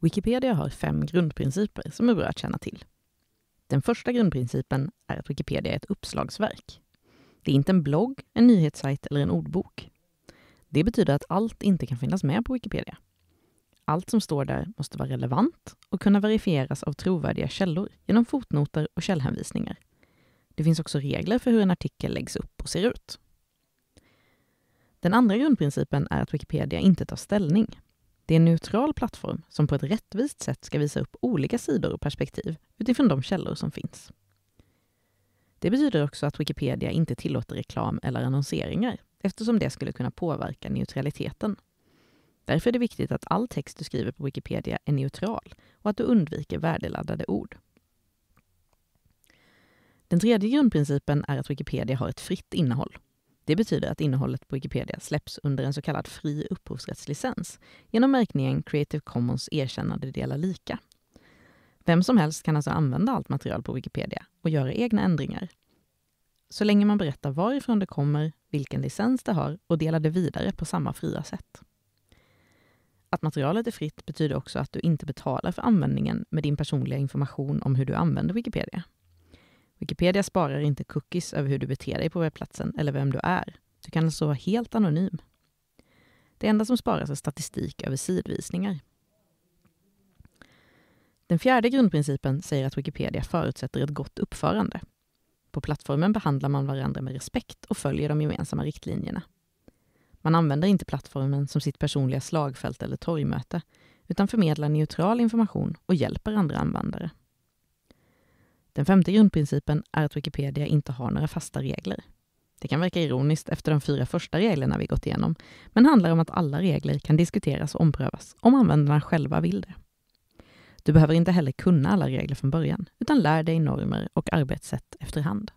Wikipedia har fem grundprinciper som är bra att känna till. Den första grundprincipen är att Wikipedia är ett uppslagsverk. Det är inte en blogg, en nyhetssajt eller en ordbok. Det betyder att allt inte kan finnas med på Wikipedia. Allt som står där måste vara relevant och kunna verifieras av trovärdiga källor genom fotnoter och källhänvisningar. Det finns också regler för hur en artikel läggs upp och ser ut. Den andra grundprincipen är att Wikipedia inte tar ställning. Det är en neutral plattform som på ett rättvist sätt ska visa upp olika sidor och perspektiv utifrån de källor som finns. Det betyder också att Wikipedia inte tillåter reklam eller annonseringar eftersom det skulle kunna påverka neutraliteten. Därför är det viktigt att all text du skriver på Wikipedia är neutral och att du undviker värdeladdade ord. Den tredje grundprincipen är att Wikipedia har ett fritt innehåll. Det betyder att innehållet på Wikipedia släpps under en så kallad fri upphovsrättslicens genom märkningen Creative Commons erkännande dela lika. Vem som helst kan alltså använda allt material på Wikipedia och göra egna ändringar. Så länge man berättar varifrån det kommer, vilken licens det har och delar det vidare på samma fria sätt. Att materialet är fritt betyder också att du inte betalar för användningen med din personliga information om hur du använder Wikipedia. Wikipedia sparar inte cookies över hur du beter dig på webbplatsen eller vem du är. Du kan alltså vara helt anonym. Det enda som sparas är statistik över sidvisningar. Den fjärde grundprincipen säger att Wikipedia förutsätter ett gott uppförande. På plattformen behandlar man varandra med respekt och följer de gemensamma riktlinjerna. Man använder inte plattformen som sitt personliga slagfält eller torgmöte, utan förmedlar neutral information och hjälper andra användare. Den femte grundprincipen är att Wikipedia inte har några fasta regler. Det kan verka ironiskt efter de fyra första reglerna vi gått igenom, men handlar om att alla regler kan diskuteras och omprövas om användarna själva vill det. Du behöver inte heller kunna alla regler från början, utan lär dig normer och arbetssätt efterhand.